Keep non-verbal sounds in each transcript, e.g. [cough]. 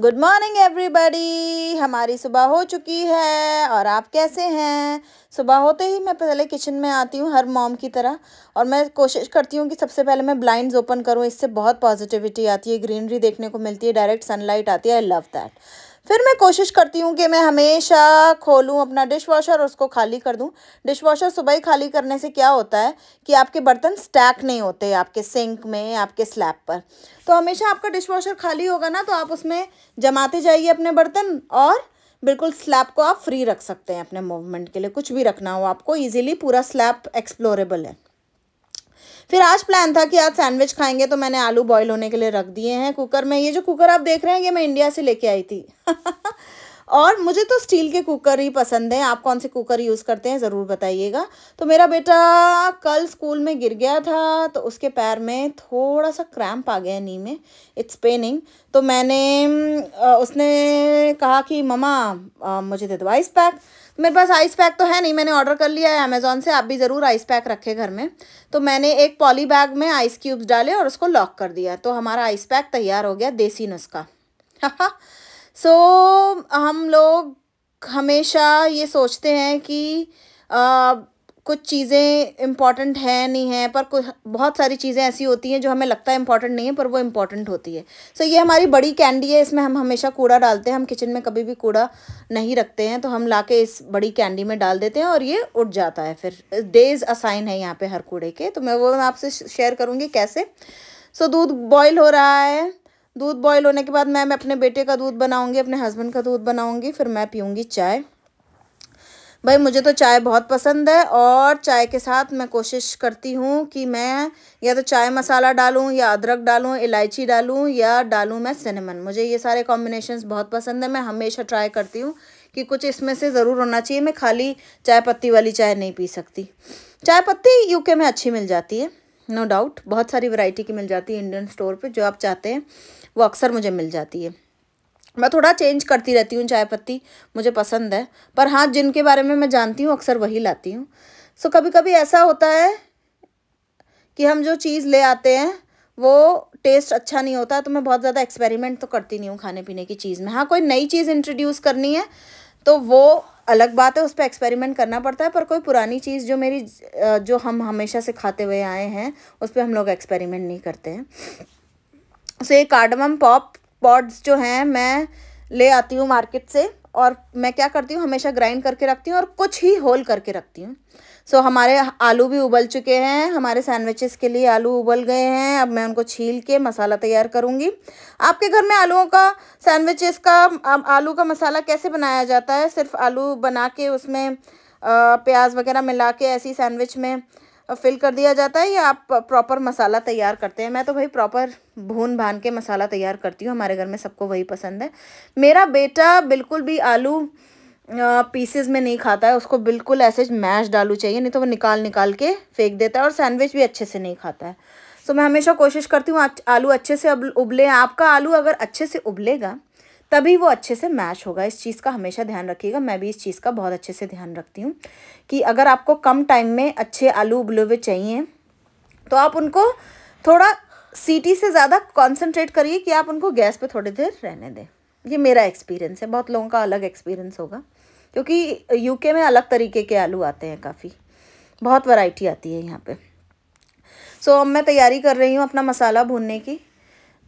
good morning everybody हमारी सुबह हो चुकी है और आप कैसे हैं सुबह होते ही मैं पहले किचन में आती हूँ हर मॉम की तरह और मैं कोशिश करती हूँ कि सबसे पहले मैं ब्लाइंड्स ओपन करूँ इससे बहुत पॉजिटिविटी आती है ग्रीनरी देखने को मिलती है डायरेक्ट सनलाइट आती है आई लव दैट फिर मैं कोशिश करती हूँ कि मैं हमेशा खोलूँ अपना डिश वॉशर और उसको खाली कर दूँ डिश वॉशर सुबह ही खाली करने से क्या होता है कि आपके बर्तन स्टैक नहीं होते आपके सिंक में आपके स्लैब पर तो हमेशा आपका डिश वॉशर खाली होगा ना तो आप उसमें जमाते जाइए अपने बर्तन और बिल्कुल स्लैब को आप फ्री रख सकते हैं अपने मूवमेंट के लिए कुछ भी रखना हो आपको ईजिली पूरा स्लैब एक्सप्लोरेबल है फिर आज प्लान था कि आज सैंडविच खाएंगे तो मैंने आलू बॉयल होने के लिए रख दिए हैं कुकर में ये जो कुकर आप देख रहे हैं ये मैं इंडिया से लेके आई थी [laughs] और मुझे तो स्टील के कुकर ही पसंद है आप कौन से कुकर यूज़ करते हैं ज़रूर बताइएगा तो मेरा बेटा कल स्कूल में गिर गया था तो उसके पैर में थोड़ा सा क्रैम्प आ गया नी में इट्स पेनिंग तो मैंने उसने कहा कि ममा मुझे दे दो आइस पैक मेरे पास आइस पैक तो है नहीं मैंने ऑर्डर कर लिया है अमेज़ोन से आप भी ज़रूर आइस पैक रखे घर में तो मैंने एक पॉली बैग में आइस क्यूब्स डाले और उसको लॉक कर दिया तो हमारा आइस पैक तैयार हो गया देसी नुस्खा सो [laughs] so, हम लोग हमेशा ये सोचते हैं कि आ, कुछ चीज़ें इम्पॉर्टेंट है नहीं है पर कुछ बहुत सारी चीज़ें ऐसी होती हैं जो हमें लगता है इंपॉर्टेंट नहीं है पर वो इम्पॉर्टेंट होती है सो so, ये हमारी बड़ी कैंडी है इसमें हम हमेशा कूड़ा डालते हैं हम किचन में कभी भी कूड़ा नहीं रखते हैं तो हम ला के इस बड़ी कैंडी में डाल देते हैं और ये उठ जाता है फिर डेज असाइन है यहाँ पर हर कूड़े के तो मैं वो मैं आपसे शेयर करूँगी कैसे सो so, दूध बॉयल हो रहा है दूध बॉयल होने के बाद मैं, मैं अपने बेटे का दूध बनाऊँगी अपने हस्बैंड का दूध बनाऊँगी फिर मैं पीऊँगी चाय भाई मुझे तो चाय बहुत पसंद है और चाय के साथ मैं कोशिश करती हूँ कि मैं या तो चाय मसाला डालूँ या अदरक डालूँ इलायची डालूँ या डालूँ मैं सिनेमन मुझे ये सारे कॉम्बिनेशन बहुत पसंद है मैं हमेशा ट्राई करती हूँ कि कुछ इसमें से ज़रूर होना चाहिए मैं खाली चाय पत्ती वाली चाय नहीं पी सकती चाय पत्ती यूके में अच्छी मिल जाती है नो no डाउट बहुत सारी वैरायटी की मिल जाती है इंडियन स्टोर पे जो आप चाहते हैं वो अक्सर मुझे मिल जाती है मैं थोड़ा चेंज करती रहती हूँ चाय पत्ती मुझे पसंद है पर हाँ जिनके बारे में मैं जानती हूँ अक्सर वही लाती हूँ सो कभी कभी ऐसा होता है कि हम जो चीज़ ले आते हैं वो टेस्ट अच्छा नहीं होता तो मैं बहुत ज़्यादा एक्सपेरिमेंट तो करती नहीं हूँ खाने पीने की चीज़ में हाँ कोई नई चीज़ इंट्रोड्यूस करनी है तो वो अलग बात है उस पर एक्सपेरिमेंट करना पड़ता है पर कोई पुरानी चीज़ जो मेरी जो हम हमेशा से खाते हुए आए हैं उस पर हम लोग एक्सपेरिमेंट नहीं करते हैं सो so, ये कार्डमम पॉप पॉड्स जो हैं मैं ले आती हूँ मार्केट से और मैं क्या करती हूँ हमेशा ग्राइंड करके रखती हूँ और कुछ ही होल करके रखती हूँ सो so, हमारे आलू भी उबल चुके हैं हमारे सैंडविचेस के लिए आलू उबल गए हैं अब मैं उनको छील के मसाला तैयार करूँगी आपके घर में आलूओं का सैंडविचेस का आलू का मसाला कैसे बनाया जाता है सिर्फ आलू बना के उसमें प्याज वगैरह मिला के ऐसी सैंडविच में फिल कर दिया जाता है या आप प्रॉपर मसाला तैयार करते हैं मैं तो भाई प्रॉपर भून भान के मसाला तैयार करती हूँ हमारे घर में सबको वही पसंद है मेरा बेटा बिल्कुल भी आलू पीसेस में नहीं खाता है उसको बिल्कुल ऐसे मैश डालू चाहिए नहीं तो वो निकाल निकाल के फेंक देता है और सैंडविच भी अच्छे से नहीं खाता है सो मैं हमेशा कोशिश करती हूँ आलू अच्छे से उबले आपका आलू अगर अच्छे से उबलेगा तभी वो अच्छे से मैच होगा इस चीज़ का हमेशा ध्यान रखिएगा मैं भी इस चीज़ का बहुत अच्छे से ध्यान रखती हूँ कि अगर आपको कम टाइम में अच्छे आलू उबले हुए चाहिए तो आप उनको थोड़ा सीटी से ज़्यादा कॉन्सेंट्रेट करिए कि आप उनको गैस पर थोड़ी देर रहने दें ये मेरा एक्सपीरियंस है बहुत लोगों का अलग एक्सपीरियंस होगा क्योंकि यूके में अलग तरीके के आलू आते हैं काफ़ी बहुत वैरायटी आती है यहाँ पे सो so, अब मैं तैयारी कर रही हूँ अपना मसाला भूनने की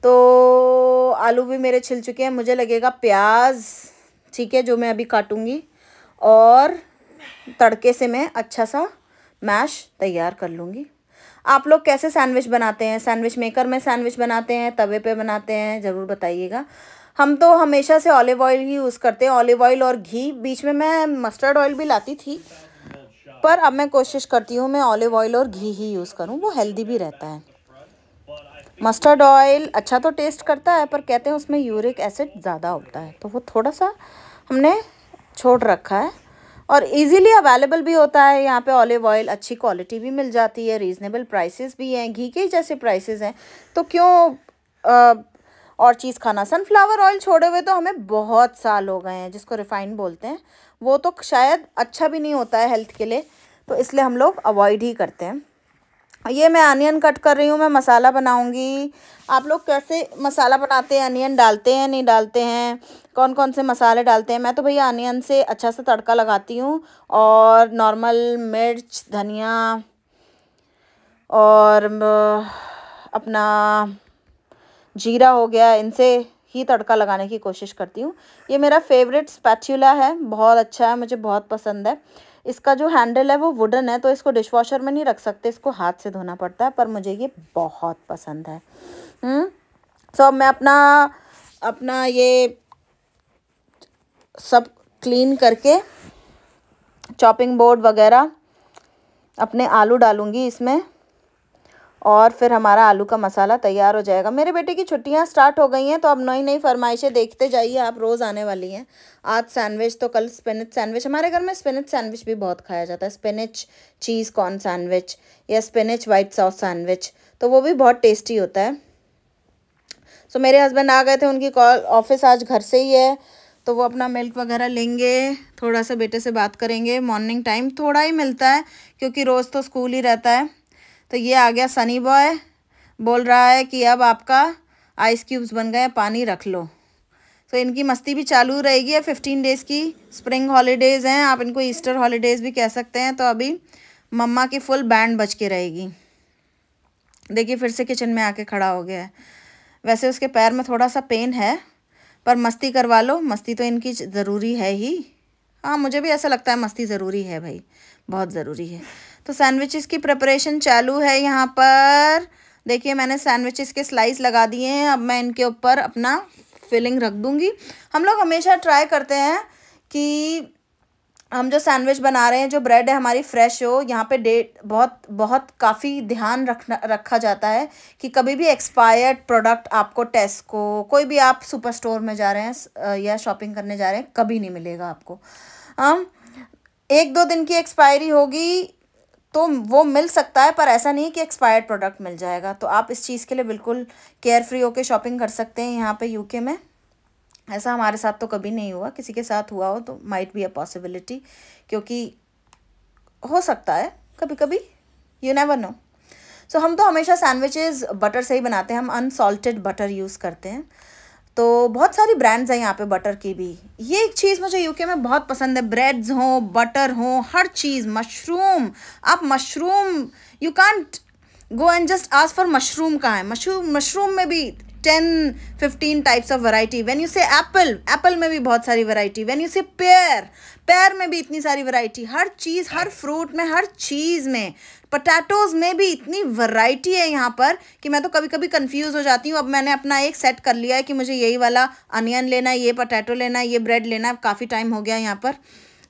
तो आलू भी मेरे छिल चुके हैं मुझे लगेगा प्याज ठीक है जो मैं अभी काटूँगी और तड़के से मैं अच्छा सा मैश तैयार कर लूँगी आप लोग कैसे सैंडविच बनाते हैं सैंडविच मेकर में सैंडविच बनाते हैं तवे पे बनाते हैं ज़रूर बताइएगा हम तो हमेशा से ऑलिव ऑयल ही यूज़ करते हैं ऑलिव ऑयल और घी बीच में मैं मस्टर्ड ऑयल भी लाती थी पर अब मैं कोशिश करती हूँ मैं ऑलिव ऑयल और घी ही यूज़ करूँ वो हेल्दी भी रहता है मस्टर्ड ऑयल अच्छा तो टेस्ट करता है पर कहते हैं उसमें यूरिक एसिड ज़्यादा होता है तो वो थोड़ा सा हमने छोड़ रखा है और इजीली अवेलेबल भी होता है यहाँ पे ऑलिव ऑयल अच्छी क्वालिटी भी मिल जाती है रीज़नेबल प्राइसेस भी हैं घी के जैसे प्राइसेस हैं तो क्यों आ, और चीज़ खाना सनफ्लावर ऑयल छोड़े हुए तो हमें बहुत साल हो गए हैं जिसको रिफ़ाइन बोलते हैं वो तो शायद अच्छा भी नहीं होता है हेल्थ के लिए तो इसलिए हम लोग अवॉइड ही करते हैं ये मैं अनियन कट कर रही हूँ मैं मसाला बनाऊँगी आप लोग कैसे मसाला बनाते हैं अनियन डालते हैं नहीं डालते हैं कौन कौन से मसाले डालते हैं मैं तो भैया अनियन से अच्छा सा तड़का लगाती हूँ और नॉर्मल मिर्च धनिया और अपना जीरा हो गया इनसे ही तड़का लगाने की कोशिश करती हूँ ये मेरा फेवरेट स्पैचुला है बहुत अच्छा है मुझे बहुत पसंद है इसका जो हैंडल है वो वुडन है तो इसको वॉशर में नहीं रख सकते इसको हाथ से धोना पड़ता है पर मुझे ये बहुत पसंद है सो हम्म, so, मैं अपना अपना ये सब क्लीन करके चॉपिंग बोर्ड वगैरह अपने आलू डालूंगी इसमें और फिर हमारा आलू का मसाला तैयार हो जाएगा मेरे बेटे की छुट्टियां स्टार्ट हो गई हैं तो अब नई नई फरमाइशें देखते जाइए आप रोज़ आने वाली हैं आज सैंडविच तो कल स्पिनच सैंडविच हमारे घर में स्पिनच सैंडविच भी बहुत खाया जाता है स्पिनच चीज़ कॉर्न सैंडविच या स्पिनच वाइट सॉस सैंडविच तो वो भी बहुत टेस्टी होता है सो मेरे हस्बैंड आ गए थे उनकी कॉल ऑफिस आज घर से ही है तो वो अपना मिल्क वगैरह लेंगे थोड़ा सा बेटे से बात करेंगे मॉर्निंग टाइम थोड़ा ही मिलता है क्योंकि रोज़ तो स्कूल ही रहता है तो ये आ गया सनी बॉय बोल रहा है कि अब आपका आइस क्यूब्स बन गए पानी रख लो तो इनकी मस्ती भी चालू रहेगी है फिफ्टीन डेज़ की स्प्रिंग हॉलीडेज़ हैं आप इनको ईस्टर हॉलीडेज़ भी कह सकते हैं तो अभी मम्मा की फुल बैंड बच के रहेगी देखिए फिर से किचन में आके खड़ा हो गया है वैसे उसके पैर में थोड़ा सा पेन है पर मस्ती करवा लो मस्ती तो इनकी ज़रूरी है ही हाँ मुझे भी ऐसा लगता है मस्ती ज़रूरी है भाई बहुत ज़रूरी है तो सैंडविचेस की प्रिपरेशन चालू है यहाँ पर देखिए मैंने सैंडविचेस के स्लाइस लगा दिए हैं अब मैं इनके ऊपर अपना फिलिंग रख दूँगी हम लोग हमेशा ट्राई करते हैं कि हम जो सैंडविच बना रहे हैं जो ब्रेड है हमारी फ्रेश हो यहाँ पे डेट बहुत बहुत काफ़ी ध्यान रखना रखा जाता है कि कभी भी एक्सपायर्ड प्रोडक्ट आपको टेस्को कोई भी आप सुपर स्टोर में जा रहे हैं या शॉपिंग करने जा रहे हैं कभी नहीं मिलेगा आपको हम एक दो दिन की एक्सपायरी होगी तो वो मिल सकता है पर ऐसा नहीं कि एक्सपायर्ड प्रोडक्ट मिल जाएगा तो आप इस चीज़ के लिए बिल्कुल केयर फ्री होकर शॉपिंग कर सकते हैं यहाँ पे यूके में ऐसा हमारे साथ तो कभी नहीं हुआ किसी के साथ हुआ हो तो माइट बी अ पॉसिबिलिटी क्योंकि हो सकता है कभी कभी यू नेवर नो सो हम तो हमेशा सैंडविचेज़ बटर से ही बनाते हैं हम अनसॉल्टेड बटर यूज़ करते हैं तो बहुत सारी ब्रांड्स हैं यहाँ पे बटर की भी ये एक चीज़ मुझे यूके में बहुत पसंद है ब्रेड्स हों बटर हों हर चीज़ मशरूम आप mushroom you can't go and just ask for mushroom का है मशरूम मशरूम में भी ten fifteen types of variety when you say apple apple में भी बहुत सारी variety when you say pear pear में भी इतनी सारी वराइटी हर चीज़ हर फ्रूट में हर चीज़ में पटैटोज में भी इतनी वराइटी है यहाँ पर कि मैं तो कभी कभी कंफ्यूज हो जाती हूँ अब मैंने अपना एक सेट कर लिया है कि मुझे यही वाला अनियन लेना है ये पटैटो लेना है ये ब्रेड लेना है काफ़ी टाइम हो गया यहाँ पर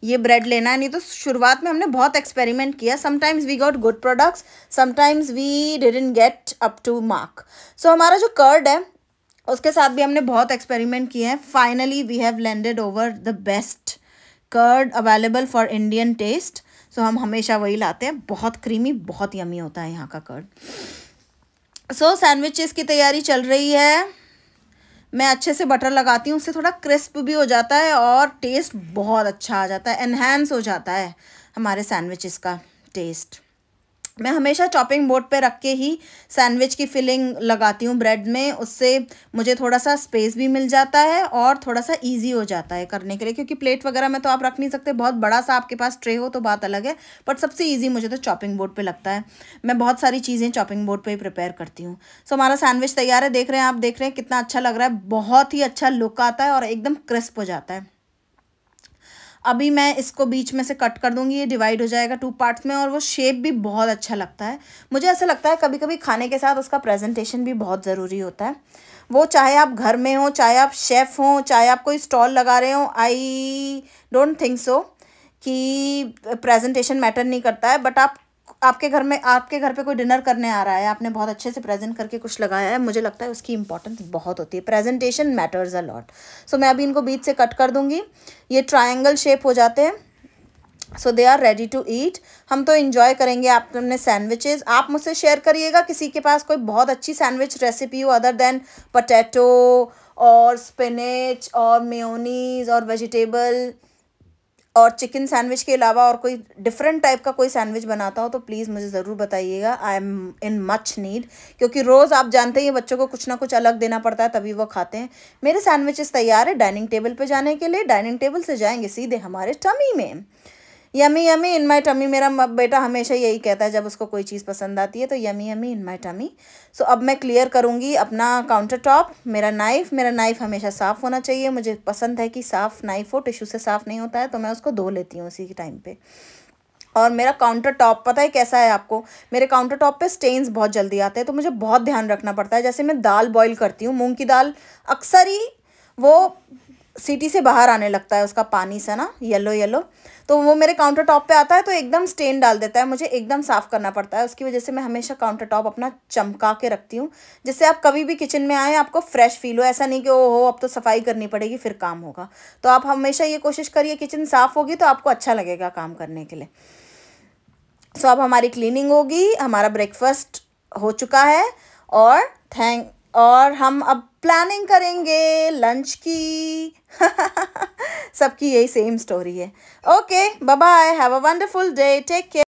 ये ब्रेड लेना है नहीं तो शुरुआत में हमने बहुत एक्सपेरिमेंट किया sometimes we got good products sometimes we didn't get up to mark so हमारा जो कर्ड है उसके साथ भी हमने बहुत एक्सपेरिमेंट किए हैं finally we have landed over the best curd available for Indian taste so हम हमेशा वही लाते हैं बहुत क्रीमी बहुत यमी होता है यहाँ का कर्ड सो सैंडविचेस की तैयारी चल रही है मैं अच्छे से बटर लगाती हूँ उससे थोड़ा क्रिस्प भी हो जाता है और टेस्ट बहुत अच्छा आ जाता है एनहेंस हो जाता है हमारे सैंडविचेस का टेस्ट मैं हमेशा चॉपिंग बोर्ड पे रख के ही सैंडविच की फिलिंग लगाती हूँ ब्रेड में उससे मुझे थोड़ा सा स्पेस भी मिल जाता है और थोड़ा सा इजी हो जाता है करने के लिए क्योंकि प्लेट वगैरह में तो आप रख नहीं सकते बहुत बड़ा सा आपके पास ट्रे हो तो बात अलग है बट सबसे ईजी मुझे तो चॉपिंग बोर्ड पर लगता है मैं बहुत सारी चीज़ें चॉपिंग बोर्ड पर ही प्रिपेयर करती हूँ सो हमारा सैंडविच तैयार है देख रहे हैं आप देख रहे हैं कितना अच्छा लग रहा है बहुत ही अच्छा लुक आता है और एकदम क्रिस्प हो जाता है अभी मैं इसको बीच में से कट कर दूंगी ये डिवाइड हो जाएगा टू पार्ट्स में और वो शेप भी बहुत अच्छा लगता है मुझे ऐसा लगता है कभी कभी खाने के साथ उसका प्रेजेंटेशन भी बहुत ज़रूरी होता है वो चाहे आप घर में हो चाहे आप शेफ़ हो चाहे आप कोई स्टॉल लगा रहे हो आई डोंट थिंक सो कि प्रेजेंटेशन मैटर नहीं करता है बट आप आपके घर में आपके घर पे कोई डिनर करने आ रहा है आपने बहुत अच्छे से प्रेजेंट करके कुछ लगाया है मुझे लगता है उसकी इंपॉर्टेंस बहुत होती है presentation matters a lot so मैं अभी इनको बीच से कट कर दूंगी ये ट्राइंगल शेप हो जाते हैं so they are ready to eat हम तो इन्जॉय करेंगे आपने सैंडविचेज आप मुझसे शेयर करिएगा किसी के पास कोई बहुत अच्छी सैंडविच रेसिपी हो अदर देन पटैटो और स्पिनच और मेयोनीज और वेजिटेबल और चिकन सैंडविच के अलावा और कोई डिफरेंट टाइप का कोई सैंडविच बनाता हो तो प्लीज़ मुझे ज़रूर बताइएगा I am in much need क्योंकि रोज़ आप जानते ही बच्चों को कुछ ना कुछ अलग देना पड़ता है तभी वो खाते हैं मेरे सैंडविचेस तैयार है डाइनिंग टेबल पे जाने के लिए डाइनिंग टेबल से जाएंगे सीधे हमारे टमी में yummy yummy in my tummy मेरा बेटा हमेशा यही कहता है जब उसको कोई चीज़ पसंद आती है तो yummy yummy in my tummy so अब मैं क्लियर करूँगी अपना काउंटर टॉप मेरा नाइफ़ मेरा नाइफ़ हमेशा साफ़ होना चाहिए मुझे पसंद है कि साफ़ नाइफ़ हो टिश्यू से साफ़ नहीं होता है तो मैं उसको धो लेती हूँ उसी के टाइम पर और मेरा काउंटर टॉप पता है कैसा है आपको मेरे काउंटर टॉप पे स्टेन्स बहुत जल्दी आते हैं तो मुझे बहुत ध्यान रखना पड़ता है जैसे मैं दाल बॉईल करती हूँ मूंग की दाल अक्सर ही वो सीटी से बाहर आने लगता है उसका पानी सा ना येलो येलो तो वो मेरे काउंटर टॉप पे आता है तो एकदम स्टेन डाल देता है मुझे एकदम साफ़ करना पड़ता है उसकी वजह से मैं हमेशा काउंटर टॉप अपना चमका के रखती हूँ जिससे आप कभी भी किचन में आएँ आपको फ्रेश फील हो ऐसा नहीं कि हो अब तो सफाई करनी पड़ेगी फिर काम होगा तो आप हमेशा ये कोशिश करिए किचन साफ़ होगी तो आपको अच्छा लगेगा काम करने के लिए सो अब हमारी क्लीनिंग होगी हमारा ब्रेकफास्ट हो चुका है और थैंक और हम अब प्लानिंग करेंगे लंच की [laughs] सबकी यही सेम स्टोरी है okay bye have a wonderful day take care